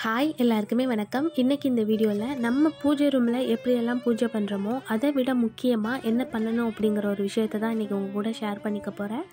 hi எல்லாருக்குமே வணக்கம் இன்றைக்கி இந்த வீடியோவில் நம்ம பூஜை ரூமில் எப்படியெல்லாம் பூஜை பண்ணுறோமோ அதை விட முக்கியமாக என்ன பண்ணணும் அப்படிங்கிற ஒரு விஷயத்தை தான் இன்றைக்கி உங்கள் கூட ஷேர் பண்ணிக்க போகிறேன்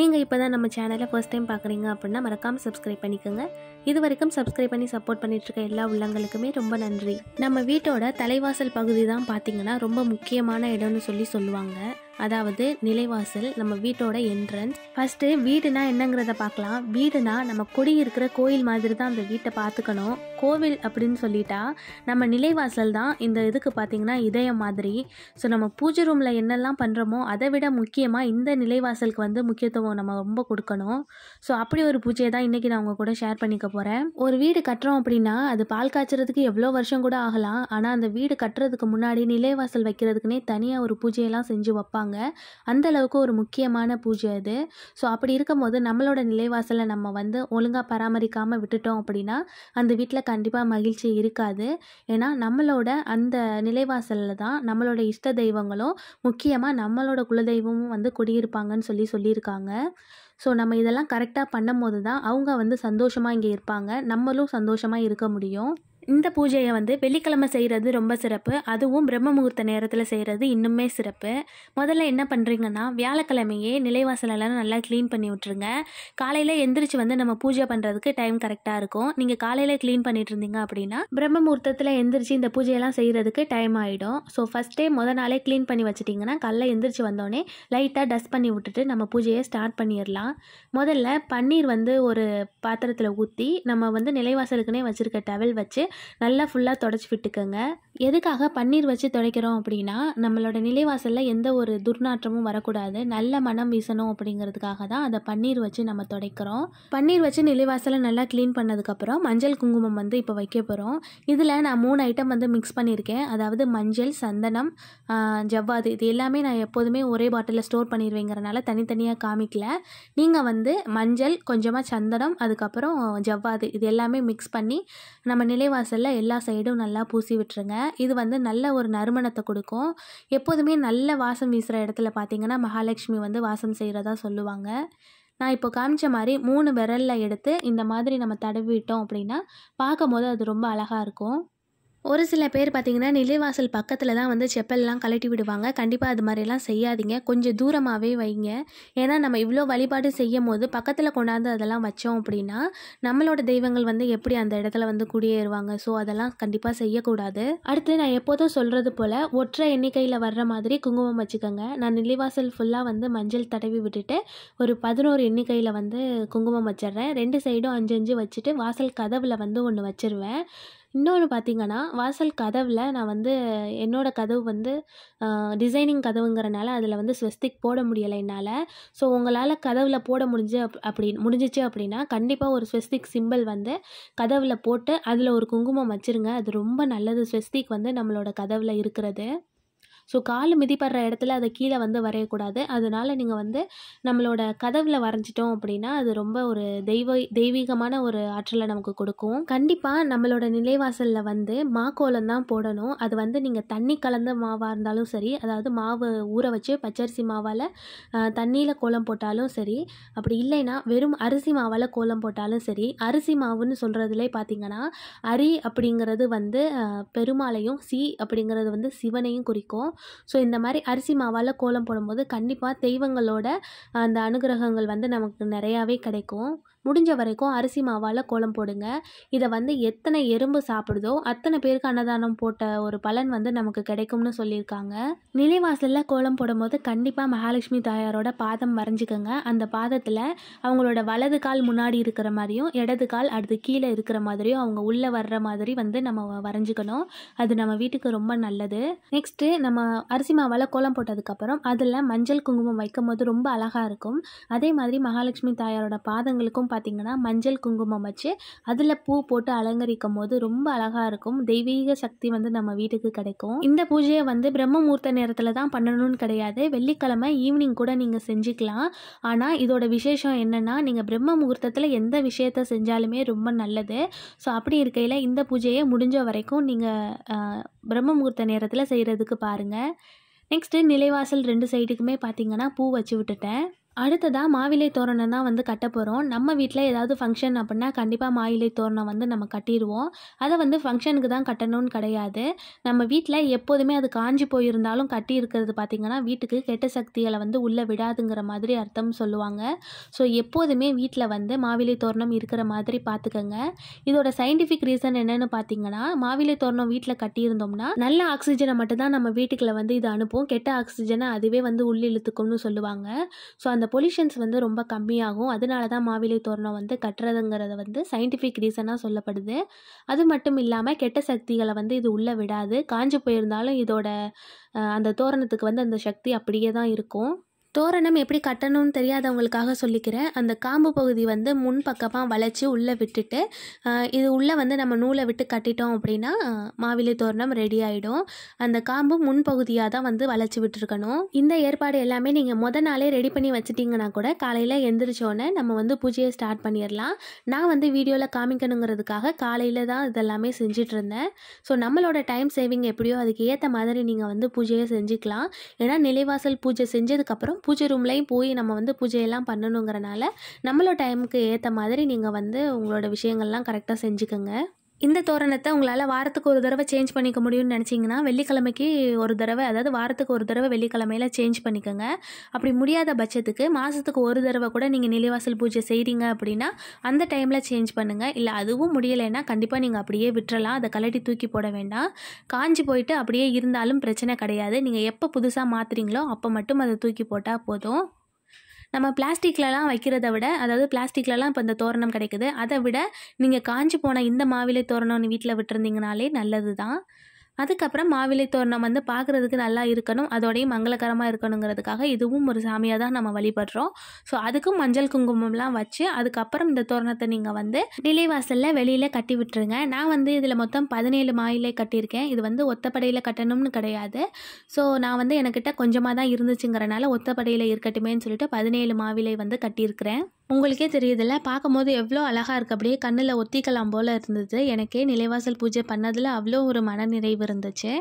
நீங்கள் இப்போ தான் நம்ம சேனலை ஃபஸ்ட் டைம் பார்க்குறீங்க அப்படின்னா மறக்காமல் சப்ஸ்கிரைப் பண்ணிக்கோங்க இது வரைக்கும் சப்ஸ்கிரைப் பண்ணி சப்போர்ட் பண்ணிகிட்ருக்க எல்லா உள்ளங்களுக்குமே ரொம்ப நன்றி நம்ம வீட்டோட தலைவாசல் பகுதி தான் பார்த்திங்கன்னா ரொம்ப முக்கியமான இடம்னு சொல்லி சொல்லுவாங்க அதாவது நிலைவாசல் நம்ம வீட்டோட என்ட்ரன்ஸ் ஃபஸ்ட்டு வீடுனா என்னங்கிறத பார்க்கலாம் வீடுனா நம்ம கொடி இருக்கிற கோயில் மாதிரி தான் அந்த வீட்டை பார்த்துக்கணும் கோவில் அப்படின்னு சொல்லிட்டா நம்ம நிலைவாசல் தான் இந்த இதுக்கு பார்த்தீங்கன்னா இதயம் மாதிரி ஸோ நம்ம பூஜை ரூமில் என்னெல்லாம் பண்ணுறோமோ அதை விட முக்கியமாக இந்த நிலைவாசலுக்கு வந்து முக்கியத்துவம் நம்ம ரொம்ப கொடுக்கணும் ஸோ அப்படி ஒரு பூஜையை தான் இன்றைக்கி நான் உங்கள் கூட ஷேர் பண்ணிக்க போகிறேன் ஒரு வீடு கட்டுறோம் அப்படின்னா அது பால் காய்ச்சறதுக்கு எவ்வளோ வருஷம் கூட ஆகலாம் ஆனால் அந்த வீடு கட்டுறதுக்கு முன்னாடி நிலைவாசல் வைக்கிறதுக்குனே தனியாக ஒரு பூஜையெல்லாம் செஞ்சு வைப்பாங்க வைப்பாங்க அந்த அளவுக்கு ஒரு முக்கியமான பூஜை அது ஸோ அப்படி இருக்கும்போது நம்மளோட நிலைவாசலை நம்ம வந்து ஒழுங்காக பராமரிக்காமல் விட்டுட்டோம் அப்படின்னா அந்த வீட்டில் கண்டிப்பாக மகிழ்ச்சி இருக்காது ஏன்னா நம்மளோட அந்த நிலைவாசலில் தான் நம்மளோட இஷ்ட தெய்வங்களும் முக்கியமாக நம்மளோட குலதெய்வமும் வந்து குடியிருப்பாங்கன்னு சொல்லி சொல்லியிருக்காங்க ஸோ நம்ம இதெல்லாம் கரெக்டாக பண்ணும் போது தான் அவங்க வந்து சந்தோஷமாக இங்கே இருப்பாங்க நம்மளும் சந்தோஷமாக இருக்க முடியும் இந்த பூஜையை வந்து வெள்ளிக்கிழமை செய்கிறது ரொம்ப சிறப்பு அதுவும் பிரம்ம முகூர்த்த நேரத்தில் செய்கிறது இன்னுமே சிறப்பு முதல்ல என்ன பண்ணுறீங்கன்னா வியாழக்கிழமையே நிலைவாசலெல்லாம் நல்லா க்ளீன் பண்ணி விட்ருங்க காலையில் எந்திரிச்சு வந்து நம்ம பூஜை பண்ணுறதுக்கு டைம் கரெக்டாக இருக்கும் நீங்கள் காலையில் க்ளீன் பண்ணிட்டு இருந்தீங்க அப்படின்னா பிரம்ம முகூர்த்தத்தில் எந்திரிச்சு இந்த பூஜையெல்லாம் செய்கிறதுக்கு டைம் ஆகிடும் ஸோ ஃபஸ்ட்டே முத நாளே க்ளீன் பண்ணி வச்சிட்டிங்கன்னா காலைல எந்திரிச்சு வந்தோடனே லைட்டாக டஸ்ட் பண்ணி விட்டுட்டு நம்ம பூஜையை ஸ்டார்ட் பண்ணிடலாம் முதல்ல பன்னீர் வந்து ஒரு பாத்திரத்தில் ஊற்றி நம்ம வந்து நிலைவாசலுக்குன்னே வச்சுருக்க டவல் வச்சு நல்லா ஃபுல்லாக தொடச்சி விட்டுக்கோங்க எதுக்காக பன்னீர் வச்சு துடைக்கிறோம் அப்படின்னா நம்மளோட நிலைவாசலில் எந்த ஒரு துர்நாற்றமும் வரக்கூடாது நல்ல மனம் வீசணும் அப்படிங்கிறதுக்காக தான் அதை பன்னீர் வச்சு நம்ம துடைக்கிறோம் பன்னீர் வச்சு நிலைவாசலை நல்லா க்ளீன் பண்ணதுக்கப்புறம் மஞ்சள் குங்குமம் வந்து இப்போ வைக்க போகிறோம் இதில் நான் மூணு ஐட்டம் வந்து மிக்ஸ் பண்ணியிருக்கேன் அதாவது மஞ்சள் சந்தனம் ஜவ்வாது இது எல்லாமே நான் எப்போதுமே ஒரே பாட்டிலில் ஸ்டோர் பண்ணிடுவேங்கிறனால தனித்தனியாக காமிக்கல நீங்கள் வந்து மஞ்சள் கொஞ்சமாக சந்தனம் அதுக்கப்புறம் ஜவ்வாது இது எல்லாமே மிக்ஸ் பண்ணி நம்ம நிலைவாசல் வாசலில் எல்லா சைடும் நல்லா பூசி விட்டுருங்க இது வந்து நல்ல ஒரு நறுமணத்தை கொடுக்கும் எப்போதுமே நல்ல வாசம் வீசுகிற இடத்துல பார்த்திங்கன்னா மகாலட்சுமி வந்து வாசம் செய்கிறதா சொல்லுவாங்க நான் இப்போ காமிச்ச மாதிரி மூணு விரலில் எடுத்து இந்த மாதிரி நம்ம தடவிட்டோம் அப்படின்னா பார்க்கும் போது அது ரொம்ப அழகாக இருக்கும் ஒரு சில பேர் பார்த்திங்கன்னா நிலைவாசல் பக்கத்தில் தான் வந்து செப்பல்லாம் கழட்டி விடுவாங்க கண்டிப்பாக அது மாதிரிலாம் செய்யாதீங்க கொஞ்சம் தூரமாகவே வைங்க ஏன்னா நம்ம இவ்வளோ வழிபாடு செய்யும் போது பக்கத்தில் கொண்டாந்து அதெல்லாம் வச்சோம் அப்படின்னா நம்மளோட தெய்வங்கள் வந்து எப்படி அந்த இடத்துல வந்து குடியேறுவாங்க ஸோ அதெல்லாம் கண்டிப்பாக செய்யக்கூடாது அடுத்து நான் எப்போதும் சொல்கிறது போல் ஒற்றை எண்ணிக்கையில் வர்ற மாதிரி குங்குமம் வச்சுக்கோங்க நான் நிலைவாசல் ஃபுல்லாக வந்து மஞ்சள் தடவி விட்டுட்டு ஒரு பதினோரு எண்ணிக்கையில் வந்து குங்குமம் வச்சிட்றேன் ரெண்டு சைடும் அஞ்சு அஞ்சு வச்சுட்டு வாசல் கதவில் வந்து ஒன்று வச்சுருவேன் இன்னொன்று பார்த்திங்கன்னா வாசல் கதவில் நான் வந்து என்னோடய கதவு வந்து டிசைனிங் கதவுங்கிறனால அதில் வந்து ஸ்வஸ்திக் போட முடியலை என்னால் ஸோ உங்களால் கதவில் போட முடிஞ்சு அப்படி முடிஞ்சிச்சு அப்படின்னா கண்டிப்பாக ஒரு ஸ்வஸ்திக் சிம்பிள் வந்து கதவில் போட்டு அதில் ஒரு குங்குமம் வச்சுருங்க அது ரொம்ப நல்லது ஸ்வஸ்திக் வந்து நம்மளோட கதவில் இருக்கிறது ஸோ கால் மிதிப்படுற இடத்துல அதை கீழே வந்து வரையக்கூடாது அதனால் நீங்கள் வந்து நம்மளோட கதவில் வரைஞ்சிட்டோம் அப்படின்னா அது ரொம்ப ஒரு தெய்வ தெய்வீகமான ஒரு ஆற்றலை நமக்கு கொடுக்கும் கண்டிப்பாக நம்மளோட நிலைவாசலில் வந்து மாக்கோலம் தான் போடணும் அது வந்து நீங்கள் தண்ணி கலந்த மாவாக இருந்தாலும் சரி அதாவது மாவு ஊற வச்சு பச்சரிசி மாவால் தண்ணியில் கோலம் போட்டாலும் சரி அப்படி இல்லைன்னா வெறும் அரிசி மாவால் கோலம் போட்டாலும் சரி அரிசி மாவுன்னு சொல்கிறதுலே பார்த்திங்கன்னா அரி அப்படிங்கிறது வந்து பெருமாளையும் சி அப்படிங்கிறது வந்து சிவனையும் குறிக்கும் ஸோ இந்த மாதிரி அரிசி மாவால் கோலம் போடும்போது கண்டிப்பாக தெய்வங்களோட அந்த அனுகிரகங்கள் வந்து நமக்கு நிறையாவே கிடைக்கும் முடிஞ்ச வரைக்கும் அரிசி மாவால் கோலம் போடுங்க இதை வந்து எத்தனை எறும்பு சாப்பிடுதோ அத்தனை பேருக்கு அன்னதானம் போட்ட ஒரு பலன் வந்து நமக்கு கிடைக்கும்னு சொல்லியிருக்காங்க நிலைவாசலில் கோலம் போடும்போது கண்டிப்பாக மகாலட்சுமி தாயாரோட பாதம் வரைஞ்சிக்கோங்க அந்த பாதத்தில் அவங்களோட வலது கால் முன்னாடி இருக்கிற மாதிரியும் இடது கால் அடுத்து கீழே இருக்கிற மாதிரியும் அவங்க உள்ளே வர்ற மாதிரி வந்து நம்ம வரைஞ்சிக்கணும் அது நம்ம வீட்டுக்கு ரொம்ப நல்லது நெக்ஸ்ட்டு நம்ம அரிசி மாவால் கோலம் போட்டதுக்கப்புறம் அதில் மஞ்சள் குங்குமம் வைக்கும் போது ரொம்ப அழகாக இருக்கும் அதே மாதிரி மகாலட்சுமி தாயாரோட பாதங்களுக்கும் பார்த்திங்கன்னா மஞ்சள் குங்குமம் வச்சு அதில் பூ போட்டு அலங்கரிக்கும் போது ரொம்ப அழகாக இருக்கும் தெய்வீக சக்தி வந்து நம்ம வீட்டுக்கு கிடைக்கும் இந்த பூஜையை வந்து பிரம்ம நேரத்தில் தான் பண்ணணும்னு கிடையாது வெள்ளிக்கிழமை ஈவினிங் கூட நீங்கள் செஞ்சுக்கலாம் ஆனால் இதோட விசேஷம் என்னென்னா நீங்கள் பிரம்ம முகூர்த்தத்தில் எந்த விஷயத்த செஞ்சாலுமே ரொம்ப நல்லது ஸோ அப்படி இருக்கையில் இந்த பூஜையை முடிஞ்ச வரைக்கும் நீங்கள் பிரம்ம முகூர்த்த நேரத்தில் செய்கிறதுக்கு பாருங்கள் நெக்ஸ்ட்டு நிலைவாசல் ரெண்டு சைடுக்குமே பார்த்திங்கன்னா பூ வச்சு விட்டுட்டேன் அடுத்ததாக மாவிலை தோரணம் தான் வந்து கட்ட போகிறோம் நம்ம வீட்டில் ஏதாவது ஃபங்க்ஷன் அப்படின்னா கண்டிப்பாக மாவிலை தோரணம் வந்து நம்ம கட்டிடுவோம் அதை வந்து ஃபங்க்ஷனுக்கு தான் கட்டணும்னு கிடையாது நம்ம வீட்டில் எப்போதுமே அது காஞ்சி போயிருந்தாலும் கட்டி இருக்கிறது பார்த்திங்கன்னா வீட்டுக்கு கெட்ட சக்திகளை வந்து உள்ளே விடாதுங்கிற மாதிரி அர்த்தம் சொல்லுவாங்க ஸோ எப்போதுமே வீட்டில் வந்து மாவிலை தோரணம் இருக்கிற மாதிரி பார்த்துக்கோங்க இதோட சயின்டிஃபிக் ரீசன் என்னென்னு பார்த்தீங்கன்னா மாவிலை தோரணம் வீட்டில் கட்டியிருந்தோம்னா நல்ல ஆக்சிஜனை மட்டும்தான் நம்ம வீட்டுக்குள்ள வந்து இது அனுப்புவோம் கெட்ட ஆக்சிஜனை அதுவே வந்து உள்ளிழுத்துக்கும்னு சொல்லுவாங்க ஸோ அந்த அந்த பொல்யூஷன்ஸ் வந்து ரொம்ப கம்மியாகும் அதனால தான் மாவிலை தோரணம் வந்து கட்டுறதுங்கிறத வந்து சயின்டிஃபிக் ரீசனாக சொல்லப்படுது அது மட்டும் இல்லாமல் கெட்ட சக்திகளை வந்து இது உள்ளே விடாது காஞ்சி போயிருந்தாலும் இதோட அந்த தோரணத்துக்கு வந்து அந்த சக்தி அப்படியே தான் இருக்கும் தோரணம் எப்படி கட்டணும்னு தெரியாதவங்களுக்காக சொல்லிக்கிறேன் அந்த காம்பு பகுதி வந்து முன் பக்கமாக வளைச்சி உள்ளே விட்டுட்டு இது உள்ளே வந்து நம்ம நூலை விட்டு கட்டிட்டோம் அப்படின்னா மாவிலை தோரணம் ரெடி ஆகிடும் அந்த காம்பு முன் பகுதியாக தான் வந்து வளைச்சி விட்டுருக்கணும் இந்த ஏற்பாடு எல்லாமே நீங்கள் முத நாளே ரெடி பண்ணி வச்சுட்டிங்கன்னா கூட காலையில் எந்திரிச்சோன்னே நம்ம வந்து பூஜையை ஸ்டார்ட் பண்ணிடலாம் நான் வந்து வீடியோவில் காமிக்கணுங்கிறதுக்காக காலையில் தான் இதெல்லாமே செஞ்சுட்டு இருந்தேன் ஸோ நம்மளோட டைம் சேவிங் எப்படியோ அதுக்கு ஏற்ற மாதிரி நீங்கள் வந்து பூஜையை செஞ்சுக்கலாம் ஏன்னா நிலைவாசல் பூஜை செஞ்சதுக்கப்புறம் பூஜை ரூம்லேயும் போய் நம்ம வந்து பூஜையெல்லாம் பண்ணணுங்கிறனால நம்மளோட டைமுக்கு ஏற்ற மாதிரி நீங்கள் வந்து உங்களோட விஷயங்கள்லாம் கரெக்டாக செஞ்சுக்கோங்க இந்த தோரணத்தை உங்களால் வாரத்துக்கு ஒரு தடவை சேஞ்ச் பண்ணிக்க முடியும்னு நினச்சிங்கன்னா வெள்ளிக்கிழமைக்கு ஒரு தடவை அதாவது வாரத்துக்கு ஒரு தடவை வெள்ளிக்கிழமையில் சேஞ்ச் பண்ணிக்கோங்க அப்படி முடியாத பட்சத்துக்கு மாதத்துக்கு ஒரு தடவை கூட நீங்கள் நிலைவாசல் பூஜை செய்கிறீங்க அப்படின்னா அந்த டைமில் சேஞ்ச் பண்ணுங்கள் இல்லை அதுவும் முடியலைன்னா கண்டிப்பாக நீங்கள் அப்படியே விட்டுறலாம் அதை கலட்டி தூக்கி போட வேண்டாம் காஞ்சி போயிட்டு அப்படியே இருந்தாலும் பிரச்சனை கிடையாது நீங்கள் எப்போ புதுசாக மாற்றுறீங்களோ அப்போ மட்டும் அதை தூக்கி போட்டால் போதும் நம்ம பிளாஸ்டிக்லலாம் வைக்கிறத விட அதாவது பிளாஸ்டிக்லலாம் இப்போ இந்த தோரணம் கிடைக்குது அதை விட நீங்கள் காஞ்சி போன இந்த மாவிலை தோரணம்னு வீட்டில் விட்டுருந்தீங்கனாலே நல்லது தான் அதுக்கப்புறம் மாவிலை தோரணம் வந்து பார்க்குறதுக்கு நல்லா இருக்கணும் அதோடையும் மங்களகரமாக இருக்கணுங்கிறதுக்காக இதுவும் ஒரு சாமியாக தான் நம்ம வழிபடுறோம் ஸோ அதுக்கும் மஞ்சள் குங்குமம்லாம் வச்சு அதுக்கப்புறம் இந்த தோரணத்தை நீங்கள் வந்து நிலைவாசலில் வெளியில் கட்டி விட்டுருங்க நான் வந்து இதில் மொத்தம் பதினேழு மாயிலை கட்டியிருக்கேன் இது வந்து ஒத்தப்படையில் கட்டணும்னு கிடையாது ஸோ நான் வந்து எனக்கிட்ட கொஞ்சமாக தான் இருந்துச்சுங்கிறனால ஒத்தப்படையில் இருக்கட்டுமேன்னு சொல்லிட்டு பதினேழு மாவிலை வந்து கட்டியிருக்கிறேன் உங்களுக்கே தெரியுதுல்ல பார்க்கும்போது எவ்வளோ அழகாக இருக்குது அப்படியே கண்ணில் ஒத்திக்கலாம் போல் இருந்தது எனக்கே நிலைவாசல் பூஜை பண்ணதில் அவ்வளோ ஒரு மனநிறைவு இருந்துச்சு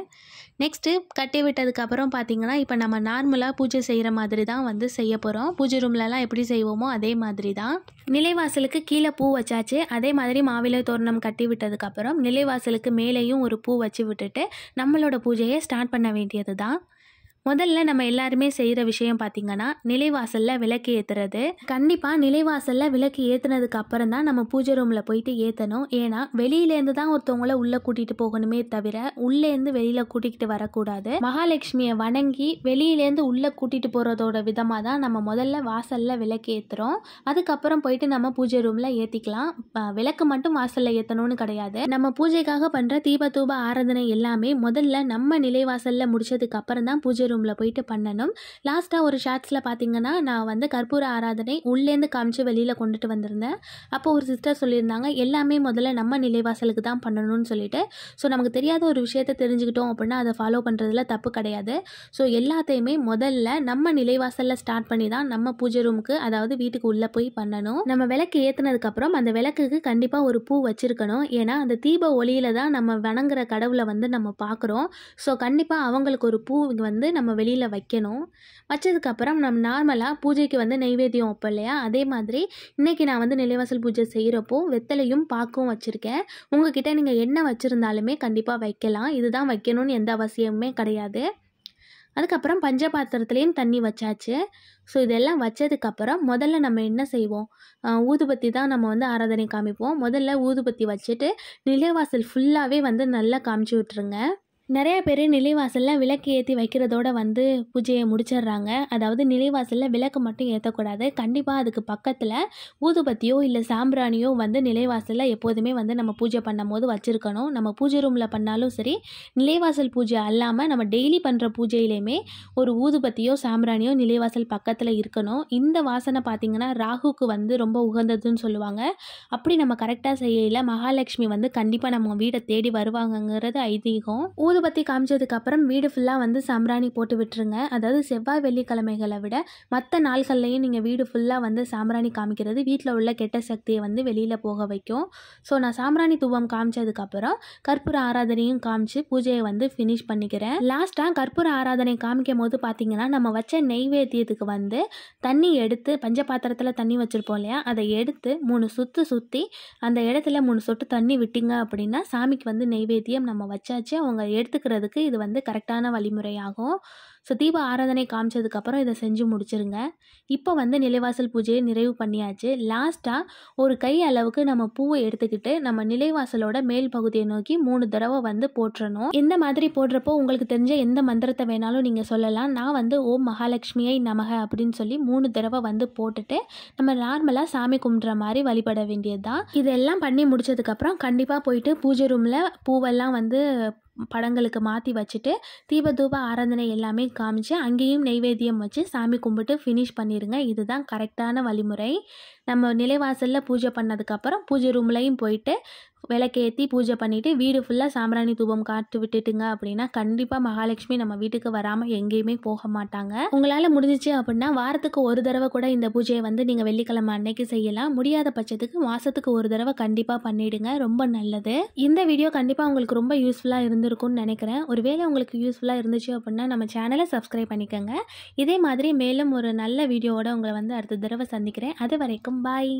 நெக்ஸ்ட்டு கட்டி விட்டதுக்கப்புறம் பார்த்திங்கன்னா இப்போ நம்ம நார்மலாக பூஜை செய்கிற மாதிரி தான் வந்து செய்ய போகிறோம் பூஜை ரூம்லலாம் எப்படி செய்வோமோ அதே மாதிரி தான் நிலைவாசலுக்கு கீழே பூ வச்சாச்சு அதே மாதிரி மாவிலை தோரணம் கட்டி விட்டதுக்கப்புறம் நிலைவாசலுக்கு மேலேயும் ஒரு பூ வச்சு விட்டுட்டு நம்மளோட பூஜையை ஸ்டார்ட் பண்ண வேண்டியது தான் முதல்ல நம்ம எல்லாருமே செய்கிற விஷயம் பார்த்திங்கன்னா நிலைவாசலில் விளக்கு ஏற்றுறது கண்டிப்பாக நிலைவாசலில் விளக்கு ஏற்றுனதுக்கு அப்புறம் தான் நம்ம பூஜை ரூமில் போயிட்டு ஏற்றணும் ஏன்னா வெளியிலேருந்து தான் ஒருத்தவங்கள உள்ளே கூட்டிகிட்டு போகணுமே தவிர உள்ளேருந்து வெளியில் கூட்டிகிட்டு வரக்கூடாது மகாலட்சுமியை வணங்கி வெளியிலேருந்து உள்ளே கூட்டிகிட்டு போகிறதோட விதமாக தான் நம்ம முதல்ல வாசலில் விளக்கு ஏற்றுறோம் அதுக்கப்புறம் போயிட்டு நம்ம பூஜை ரூமில் ஏற்றிக்கலாம் விளக்கு மட்டும் வாசலில் ஏற்றணும்னு கிடையாது நம்ம பூஜைக்காக பண்ணுற தீப தூப ஆராதனை எல்லாமே முதல்ல நம்ம நிலைவாசலில் முடித்ததுக்கு அப்புறம் தான் பூஜை ரூமில் போயிட்டு பண்ணணும் லாஸ்ட்டாக ஒரு ஷார்ட்ஸில் பார்த்தீங்கன்னா நான் வந்து கற்பூர ஆராதனை உள்ளேருந்து காமிச்சு வெளியில் கொண்டுட்டு வந்திருந்தேன் அப்போ ஒரு சிஸ்டர் சொல்லியிருந்தாங்க எல்லாமே முதல்ல நம்ம நிலைவாசலுக்கு தான் பண்ணணும்னு சொல்லிட்டு ஸோ நமக்கு தெரியாத ஒரு விஷயத்தை தெரிஞ்சுக்கிட்டோம் அப்படின்னா அதை ஃபாலோ பண்ணுறதுல தப்பு கிடையாது ஸோ எல்லாத்தையுமே முதல்ல நம்ம நிலைவாசலில் ஸ்டார்ட் பண்ணி தான் நம்ம பூஜை ரூமுக்கு அதாவது வீட்டுக்கு உள்ளே போய் பண்ணணும் நம்ம விளக்கு ஏற்றுனதுக்கப்புறம் அந்த விளக்குக்கு கண்டிப்பாக ஒரு பூ வச்சுருக்கணும் ஏன்னா அந்த தீப ஒளியில் தான் நம்ம வணங்குற கடவுளை வந்து நம்ம பார்க்குறோம் ஸோ கண்டிப்பாக அவங்களுக்கு ஒரு பூ வந்து நம்ம நம்ம வெளியில் வைக்கணும் வச்சதுக்கப்புறம் நம்ம நார்மலாக பூஜைக்கு வந்து நெய்வேத்தியம் வைப்போம் இல்லையா அதே மாதிரி இன்றைக்கி நான் வந்து நிலைவாசல் பூஜை செய்கிறப்போ வெத்தலையும் பாக்கும் வச்சுருக்கேன் உங்ககிட்ட நீங்கள் என்ன வச்சுருந்தாலுமே கண்டிப்பாக வைக்கலாம் இதுதான் வைக்கணும்னு எந்த அவசியமுமே கிடையாது அதுக்கப்புறம் பஞ்ச பாத்திரத்துலேயும் தண்ணி வச்சாச்சு ஸோ இதெல்லாம் வச்சதுக்கப்புறம் முதல்ல நம்ம என்ன செய்வோம் ஊதுபத்தி தான் நம்ம வந்து ஆராதனை காமிப்போம் முதல்ல ஊதுபத்தி வச்சுட்டு நிலைவாசல் ஃபுல்லாகவே வந்து நல்லா காமிச்சு விட்ருங்க நிறைய பேர் நிலைவாசலில் விளக்கு ஏற்றி வைக்கிறதோட வந்து பூஜையை முடிச்சிடுறாங்க அதாவது நிலைவாசலில் விளக்கு மட்டும் ஏற்றக்கூடாது கண்டிப்பாக அதுக்கு பக்கத்தில் ஊதுபத்தியோ இல்லை சாம்பிராணியோ வந்து நிலைவாசலில் எப்போதுமே வந்து நம்ம பூஜை பண்ணும் போது வச்சுருக்கணும் நம்ம பூஜை ரூமில் பண்ணாலும் சரி நிலைவாசல் பூஜை அல்லாமல் நம்ம டெய்லி பண்ணுற பூஜையிலையுமே ஒரு ஊதுபத்தியோ சாம்பிராணியோ நிலைவாசல் பக்கத்தில் இருக்கணும் இந்த வாசனை பார்த்திங்கன்னா ராகுக்கு வந்து ரொம்ப உகந்ததுன்னு சொல்லுவாங்க அப்படி நம்ம கரெக்டாக செய்யல மகாலட்சுமி வந்து கண்டிப்பாக நம்ம வீடை தேடி வருவாங்கங்கிறது ஐதீகம் ஊதுபத்தி அப்புறம் வீடு ஃபுல்லாக வந்து சாம்பிராணி போட்டு விட்டுருங்க அதாவது செவ்வாய் வெள்ளிக்கிழமைகளை விட மற்ற நாள்கள்லையும் நீங்கள் வீடு ஃபுல்லாக வந்து சாம்பிராணி காமிக்கிறது வீட்டில் உள்ள கெட்ட சக்தியை வந்து வெளியில் போக வைக்கும் ஸோ நான் சாம்பிராணி தூபம் காமிச்சதுக்கப்புறம் கற்பூர ஆராதனையும் காமிச்சு பூஜையை வந்து ஃபினிஷ் பண்ணிக்கிறேன் லாஸ்ட்டாக கற்பூர ஆராதனை காமிக்கும் போது பார்த்தீங்கன்னா நம்ம வச்ச நெய்வேத்தியத்துக்கு வந்து தண்ணி எடுத்து பஞ்ச பாத்திரத்தில் தண்ணி வச்சுருப்போம் இல்லையா அதை எடுத்து மூணு சுற்று சுற்றி அந்த இடத்துல மூணு சொட்டு தண்ணி விட்டிங்க அப்படின்னா சாமிக்கு வந்து நெய்வேத்தியம் நம்ம வச்சாச்சு அவங்க எடுத்துக்கிறதுக்கு இது வந்து கரெக்டான வழிமுறையாகும் ஸோ தீப ஆராதனை காமிச்சதுக்கப்புறம் இதை செஞ்சு முடிச்சுருங்க இப்போ வந்து நிலைவாசல் பூஜையை நிறைவு பண்ணியாச்சு லாஸ்ட்டாக ஒரு கை அளவுக்கு நம்ம பூவை எடுத்துக்கிட்டு நம்ம நிலைவாசலோட மேல் பகுதியை நோக்கி மூணு தடவை வந்து போட்டுறணும் இந்த மாதிரி போடுறப்போ உங்களுக்கு தெரிஞ்ச எந்த மந்திரத்தை வேணாலும் நீங்கள் சொல்லலாம் நான் வந்து ஓம் மகாலட்சுமியை நமக அப்படின்னு சொல்லி மூணு தடவை வந்து போட்டுட்டு நம்ம நார்மலாக சாமி கும்பிட்ற மாதிரி வழிபட வேண்டியது தான் இதெல்லாம் பண்ணி முடிச்சதுக்கப்புறம் கண்டிப்பாக போயிட்டு பூஜை ரூமில் பூவெல்லாம் வந்து படங்களுக்கு மாற்றி வச்சுட்டு தீபதூப ஆராதனை எல்லாமே காமிச்சு அங்கேயும் நெய்வேத்தியம் வச்சு சாமி கும்பிட்டு ஃபினிஷ் பண்ணிடுங்க இதுதான் கரெக்டான வழிமுறை நம்ம நிலைவாசலில் பூஜை பண்ணதுக்கப்புறம் பூஜை ரூம்லையும் போயிட்டு விளக்கேற்றி பூஜை பண்ணிவிட்டு வீடு ஃபுல்லாக சாம்பிராணி தூபம் காட்டு விட்டுட்டுங்க அப்படின்னா கண்டிப்பாக மகாலட்சுமி நம்ம வீட்டுக்கு வராமல் எங்கேயுமே போக மாட்டாங்க உங்களால் முடிஞ்சிச்சு அப்படின்னா வாரத்துக்கு ஒரு தடவை கூட இந்த பூஜையை வந்து நீங்கள் வெள்ளிக்கிழமை அன்னைக்கு செய்யலாம் முடியாத பட்சத்துக்கு மாதத்துக்கு ஒரு தடவை கண்டிப்பாக பண்ணிவிடுங்க ரொம்ப நல்லது இந்த வீடியோ கண்டிப்பாக உங்களுக்கு ரொம்ப யூஸ்ஃபுல்லாக இருந்திருக்கும்னு நினைக்கிறேன் ஒருவேளை உங்களுக்கு யூஸ்ஃபுல்லாக இருந்துச்சு அப்படின்னா நம்ம சேனலை சப்ஸ்கிரைப் பண்ணிக்கோங்க இதே மாதிரி மேலும் ஒரு நல்ல வீடியோவோட உங்களை வந்து அடுத்த தடவை சந்திக்கிறேன் அது வரைக்கும் பாய்